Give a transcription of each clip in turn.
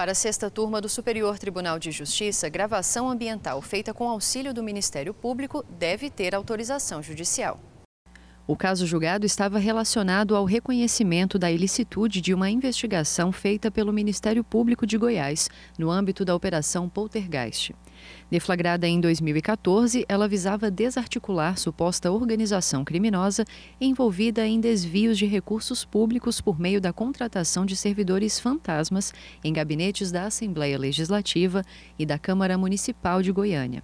Para a sexta turma do Superior Tribunal de Justiça, gravação ambiental feita com auxílio do Ministério Público deve ter autorização judicial. O caso julgado estava relacionado ao reconhecimento da ilicitude de uma investigação feita pelo Ministério Público de Goiás, no âmbito da Operação Poltergeist. Deflagrada em 2014, ela visava desarticular suposta organização criminosa envolvida em desvios de recursos públicos por meio da contratação de servidores fantasmas em gabinetes da Assembleia Legislativa e da Câmara Municipal de Goiânia.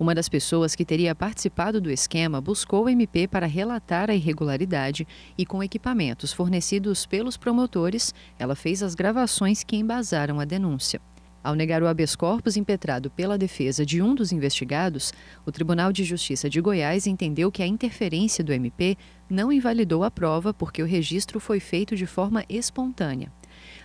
Uma das pessoas que teria participado do esquema buscou o MP para relatar a irregularidade e, com equipamentos fornecidos pelos promotores, ela fez as gravações que embasaram a denúncia. Ao negar o habeas corpus impetrado pela defesa de um dos investigados, o Tribunal de Justiça de Goiás entendeu que a interferência do MP não invalidou a prova porque o registro foi feito de forma espontânea.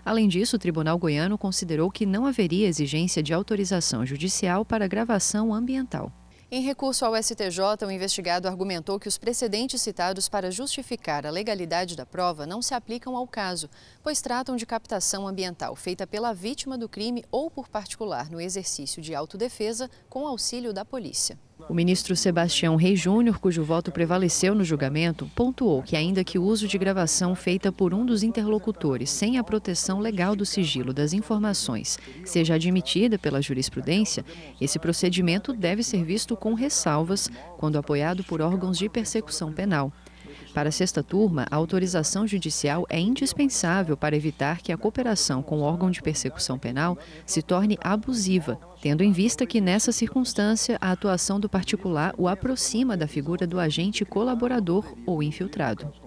Além disso, o Tribunal Goiano considerou que não haveria exigência de autorização judicial para gravação ambiental. Em recurso ao STJ, o investigado argumentou que os precedentes citados para justificar a legalidade da prova não se aplicam ao caso, pois tratam de captação ambiental feita pela vítima do crime ou por particular no exercício de autodefesa com auxílio da polícia. O ministro Sebastião Rei Júnior, cujo voto prevaleceu no julgamento, pontuou que, ainda que o uso de gravação feita por um dos interlocutores sem a proteção legal do sigilo das informações seja admitida pela jurisprudência, esse procedimento deve ser visto com ressalvas quando apoiado por órgãos de persecução penal. Para a sexta turma, a autorização judicial é indispensável para evitar que a cooperação com o órgão de persecução penal se torne abusiva, tendo em vista que, nessa circunstância, a atuação do particular o aproxima da figura do agente colaborador ou infiltrado.